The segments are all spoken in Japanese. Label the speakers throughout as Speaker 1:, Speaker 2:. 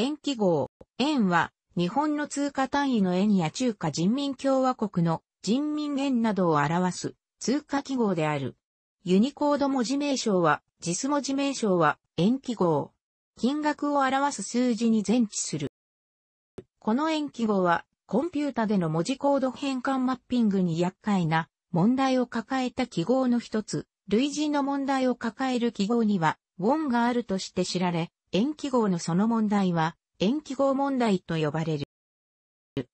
Speaker 1: 円記号、円は、日本の通貨単位の円や中華人民共和国の人民円などを表す通貨記号である。ユニコード文字名称は、JIS 文字名称は、円記号。金額を表す数字に前置する。この円記号は、コンピュータでの文字コード変換マッピングに厄介な問題を抱えた記号の一つ、類似の問題を抱える記号には、ウォンがあるとして知られ、塩基号のその問題は、塩基号問題と呼ばれる。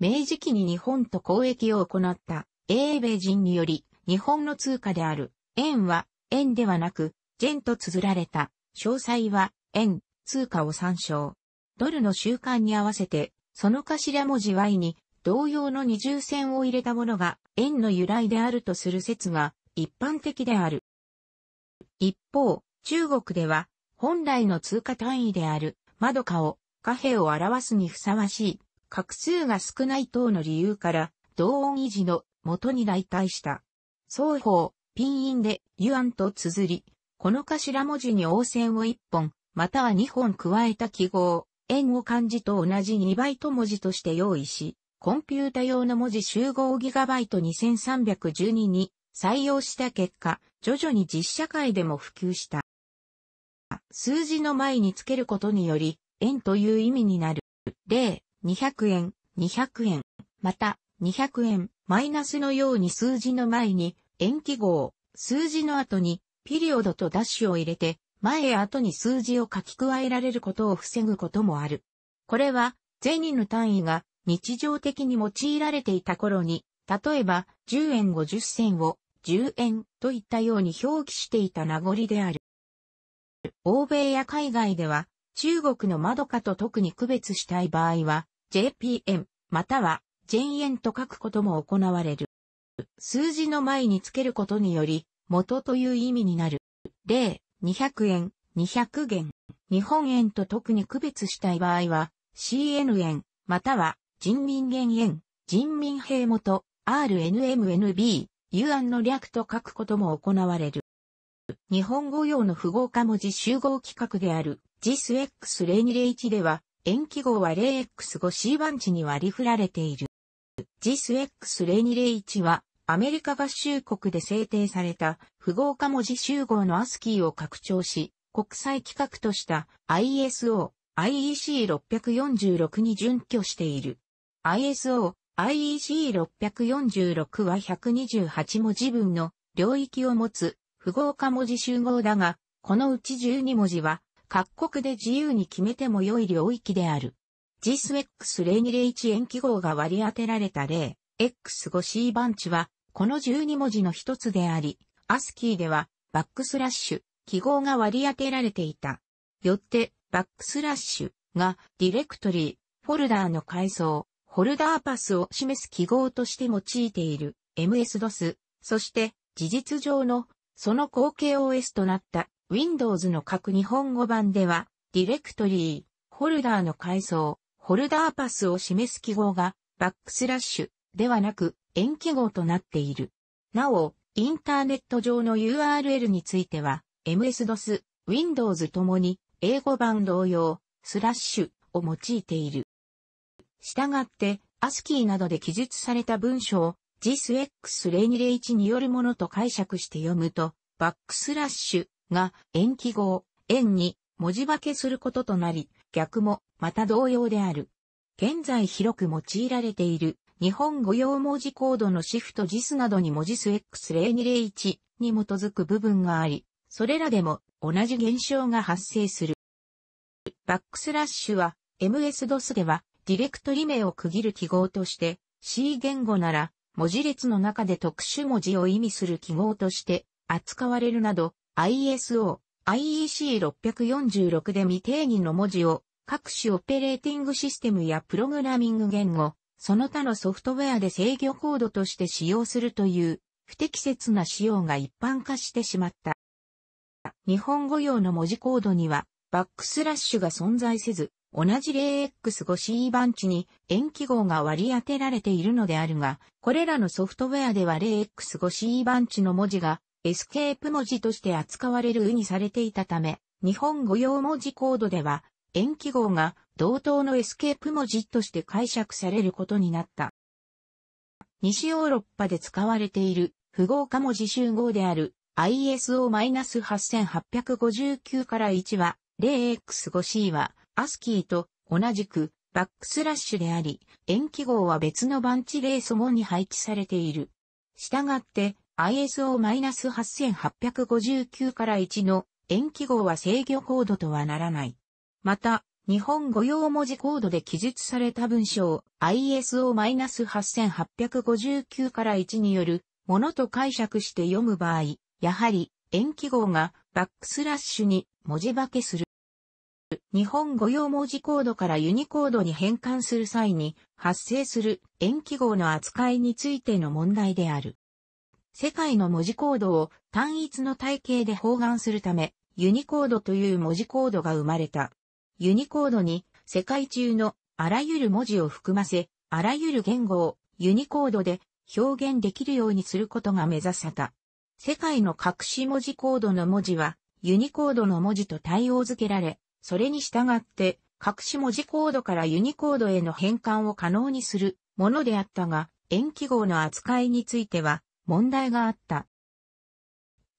Speaker 1: 明治期に日本と交易を行った英米人により、日本の通貨である円は円ではなく、ジェンと綴られた、詳細は円、通貨を参照。ドルの習慣に合わせて、その頭文字 Y に同様の二重線を入れたものが円の由来であるとする説が一般的である。一方、中国では本来の通貨単位である、窓かを、貨幣を表すにふさわしい、画数が少ない等の理由から、同音維持の元に代替した。双方、ピンインで、ユアンと綴り、この頭文字に応線を1本、または2本加えた記号、円を漢字と同じ2バイト文字として用意し、コンピュータ用の文字集合ギガバイト2 3 1 2に採用した結果、徐々に実社会でも普及した。数字の前につけることにより、円という意味になる。例、200円、200円、また、200円、マイナスのように数字の前に、円記号、数字の後に、ピリオドとダッシュを入れて、前へ後に数字を書き加えられることを防ぐこともある。これは、銭の単位が日常的に用いられていた頃に、例えば、10円50銭を、10円といったように表記していた名残である。欧米や海外では、中国の窓かと特に区別したい場合は、JPM または JN と書くことも行われる。数字の前につけることにより、元という意味になる。例、200円、200元、日本円と特に区別したい場合は、CN 円、または人民元円、人民兵元、RNMNB、ユアンの略と書くことも行われる。日本語用の符号化文字集合規格である JISX0201 では、延期号は 0x5C 番地に割り振られている。JISX0201 は、アメリカ合衆国で制定された符号化文字集合の ASCII を拡張し、国際規格とした ISO、IEC646 に準拠している。ISO、IEC646 は128文字分の領域を持つ符号化文字集合だが、このうち12文字は、各国で自由に決めても良い領域である。g s x 0 2 0 1円記号が割り当てられた例、X5C ンチは、この12文字の一つであり、ASCII では、バックスラッシュ、記号が割り当てられていた。よって、バックスラッシュが、ディレクトリー、フォルダーの階層、フォルダーパスを示す記号として用いている、MS-DOS、そして、事実上のその後継 OS となった Windows の各日本語版では、ディレクトリー、ホルダーの階層、ホルダーパスを示す記号が、バックスラッシュではなく、円記号となっている。なお、インターネット上の URL については、MS-DOS、Windows ともに、英語版同様、スラッシュを用いている。したがって、ASCII などで記述された文章ジス x 0 2 0 1によるものと解釈して読むと、バックスラッシュが延記号、円に文字化けすることとなり、逆もまた同様である。現在広く用いられている日本語用文字コードのシフトジスなどに文字数 x 0 2 0 1に基づく部分があり、それらでも同じ現象が発生する。バックスラッシュは MS-DOS ではディレクトリ名を区切る記号として C 言語なら文字列の中で特殊文字を意味する記号として扱われるなど ISO、IEC646 で未定義の文字を各種オペレーティングシステムやプログラミング言語、その他のソフトウェアで制御コードとして使用するという不適切な仕様が一般化してしまった。日本語用の文字コードにはバックスラッシュが存在せず、同じ 0x5C 番地に塩基号が割り当てられているのであるが、これらのソフトウェアでは 0x5C 番地の文字がエスケープ文字として扱われるうにされていたため、日本語用文字コードでは塩基号が同等のエスケープ文字として解釈されることになった。西ヨーロッパで使われている符号化文字集合である ISO-8859 から1は 0x5C はアスキーと同じくバックスラッシュであり、延記号は別の番地レース後に配置されている。したがって ISO-8859 から1の延記号は制御コードとはならない。また、日本語用文字コードで記述された文章を ISO-8859 から1によるものと解釈して読む場合、やはり塩基号がバックスラッシュに文字化けする。日本語用文字コードからユニコードに変換する際に発生する延記号の扱いについての問題である。世界の文字コードを単一の体系で包含するため、ユニコードという文字コードが生まれた。ユニコードに世界中のあらゆる文字を含ませ、あらゆる言語をユニコードで表現できるようにすることが目指された。世界の隠し文字コードの文字はユニコードの文字と対応づけられ、それに従って、隠し文字コードからユニコードへの変換を可能にするものであったが、円記号の扱いについては問題があった。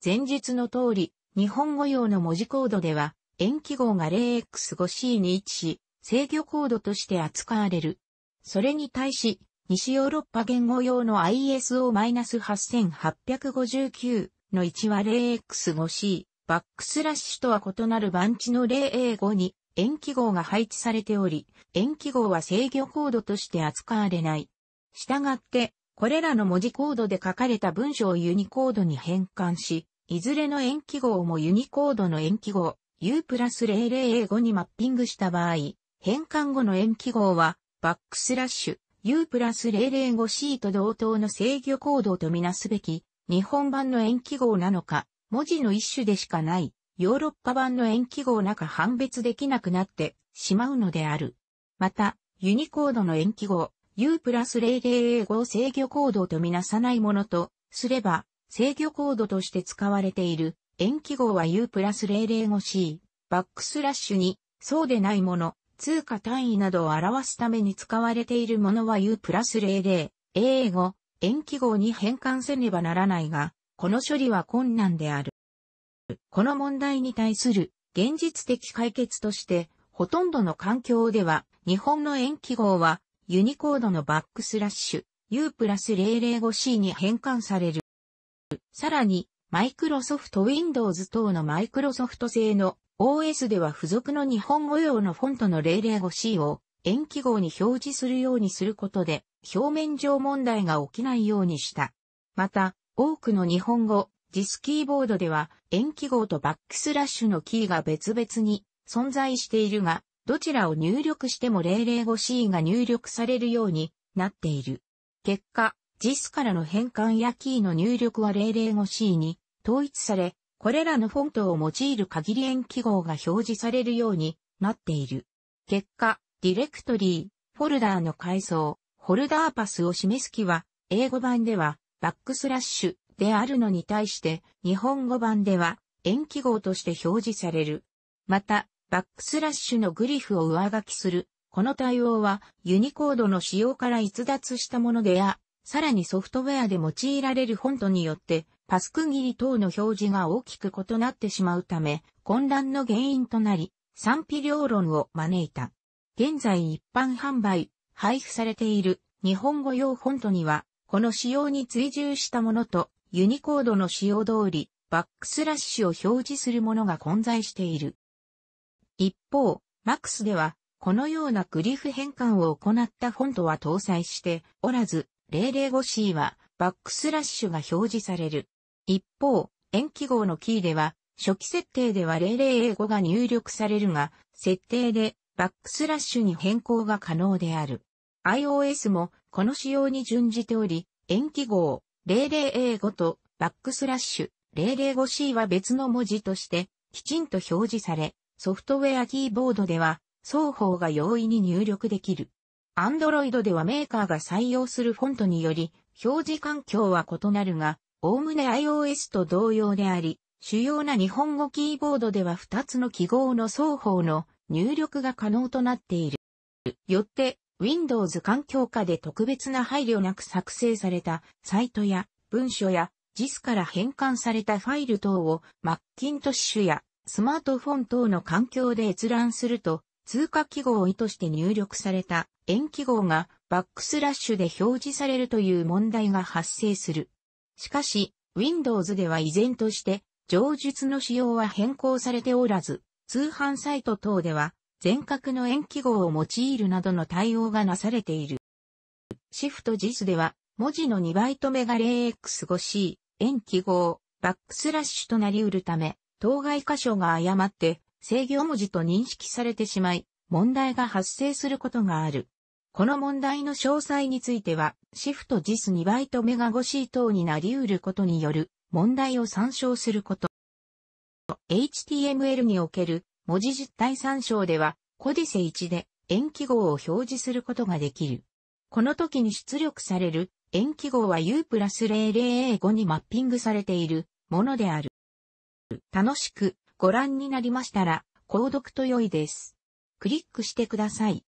Speaker 1: 前述の通り、日本語用の文字コードでは、円記号が 0x5c に位置し、制御コードとして扱われる。それに対し、西ヨーロッパ言語用の ISO-8859 の1は 0x5c、バックスラッシュとは異なる番地の例英語に延期号が配置されており、延期号は制御コードとして扱われない。従って、これらの文字コードで書かれた文章をユニコードに変換し、いずれの延期号もユニコードの延期号 U プラス00英語にマッピングした場合、変換後の延期号は、バックスラッシュ U プラス 005C と同等の制御コードとみなすべき、日本版の延期号なのか、文字の一種でしかないヨーロッパ版の延記号なか判別できなくなってしまうのである。また、ユニコードの延記号 U プラス0 0 a 5制御コードとみなさないものとすれば、制御コードとして使われている延記号は U プラス 005C、バックスラッシュに、そうでないもの、通貨単位などを表すために使われているものは U プラス 00A5、延記号に変換せねばならないが、この処理は困難である。この問題に対する現実的解決として、ほとんどの環境では、日本の延期号は、ユニコードのバックスラッシュ、U プラス 005C に変換される。さらに、マイクロソフト Windows 等のマイクロソフト製の OS では付属の日本語用のフォントの 005C を延記号に表示するようにすることで表面上問題が起きないようにした。また、多くの日本語、ジスキーボードでは、延記号とバックスラッシュのキーが別々に存在しているが、どちらを入力しても 005C が入力されるようになっている。結果、JIS からの変換やキーの入力は 005C に統一され、これらのフォントを用いる限り延記号が表示されるようになっている。結果、ディレクトリー、フォルダーの階層、ホルダーパスを示す機は、英語版ではバックスラッシュであるのに対して、日本語版では、延記号として表示される。また、バックスラッシュのグリフを上書きする。この対応は、ユニコードの使用から逸脱したものでや、さらにソフトウェアで用いられるフォントによって、パス区切り等の表示が大きく異なってしまうため、混乱の原因となり、賛否両論を招いた。現在一般販売、配布されている日本語用フォントには、この仕様に追従したものと、ユニコードの仕様通り、バックスラッシュを表示するものが混在している。一方、MAX では、このようなグリフ変換を行ったフォントは搭載しておらず、005C はバックスラッシュが表示される。一方、円記号のキーでは、初期設定では0005が入力されるが、設定でバックスラッシュに変更が可能である。iOS もこの仕様に準じており、円記号 00A5 とバックスラッシュ 005C は別の文字としてきちんと表示され、ソフトウェアキーボードでは双方が容易に入力できる。Android ではメーカーが採用するフォントにより表示環境は異なるが、おおむね iOS と同様であり、主要な日本語キーボードでは2つの記号の双方の入力が可能となっている。よって、Windows 環境下で特別な配慮なく作成されたサイトや文書や JIS から変換されたファイル等を Macintosh やスマートフォン等の環境で閲覧すると通過記号を意図して入力された円記号がバックスラッシュで表示されるという問題が発生する。しかし Windows では依然として上述の仕様は変更されておらず、通販サイト等では全角の円記号を用いるなどの対応がなされている。シフト JIS では、文字の2バイト目が 0x5c、円記号、バックスラッシュとなり得るため、当該箇所が誤って、制御文字と認識されてしまい、問題が発生することがある。この問題の詳細については、シフト JIS2 バイトメガ 5C 等になり得ることによる問題を参照すること。HTML における文字実体参照では、コディセ1で塩基号を表示することができる。この時に出力される塩基号は U プラス 00A5 にマッピングされているものである。楽しくご覧になりましたら、購読と良いです。クリックしてください。